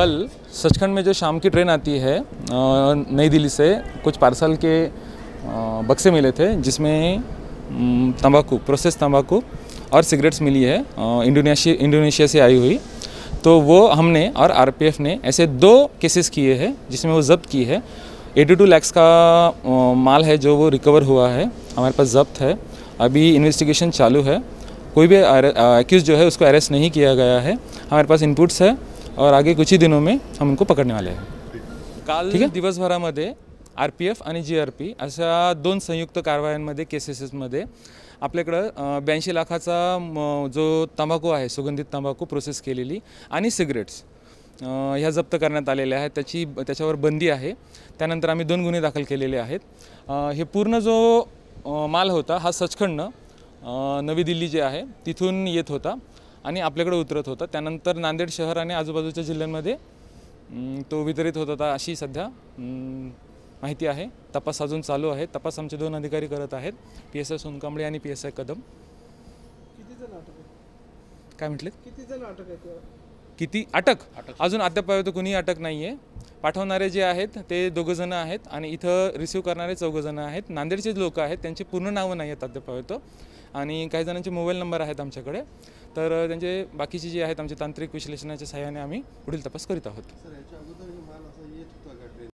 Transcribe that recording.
कल सचखंड में जो शाम की ट्रेन आती है नई दिल्ली से कुछ पार्सल के बक्से मिले थे जिसमें तंबाकू प्रोसेस तंबाकू और सिगरेट्स मिली है इंडोनेशिया इंडोनेशिया से आई हुई तो वो हमने और आरपीएफ ने ऐसे दो केसेस किए हैं जिसमें वो जब्त की है 82 लैक्स का माल है जो वो रिकवर हुआ है हमारे पास जब्त है अभी इन्वेस्टिगेशन चालू है कोई भी एक्यूज़ जो है उसको अरेस्ट नहीं किया गया है हमारे पास इनपुट्स है और आगे कुछ ही दिनों में हम उनको पकडने वाले आहे काल दिवसभरामध्ये आर पी एफ आणि जी आर पी अशा दोन संयुक्त कारवायांमध्ये केसेसेसमध्ये आपल्याकडं ब्याऐंशी लाखाचा म जो तंबाखू आहे सुगंधित तंबाखू प्रोसेस केलेली आणि सिगरेट्स ह्या जप्त करण्यात आलेल्या आहेत त्याची त्याच्यावर बंदी आहे त्यानंतर आम्ही दोन गुन्हे दाखल केलेले आहेत हे पूर्ण जो माल होता हा सचखंड नवी दिल्ली जे आहे तिथून येत होता आणि आपल्याकडे उतरत होता त्यानंतर नांदेड शहर आणि आजूबाजूच्या जिल्ह्यांमध्ये तो वितरित होत होता अशी सध्या माहिती आहे तपास अजून चालू आहे तपास आमचे दोन अधिकारी करत आहेत पी एस आय सोनकांबळे आणि पी एस आय कदम काय म्हटले किती अटक आहे किती अटक अजून अद्याप कुणीही अटक नाही आहे पाठवणारे जे आहेत ते दोघंजणं आहेत आणि इथं रिसीव करणारे चौघंजणं आहेत नांदेडचे लोक आहेत त्यांची पूर्ण नावं नाही आहेत अद्याप पाहतो आणि काही जणांचे मोबाईल नंबर आहेत आमच्याकडे तर त्यांचे बाकीचे जे आहेत आमचे तांत्रिक विश्लेषणाच्या सहाय्याने आम्ही पुढील तपास करीत आहोत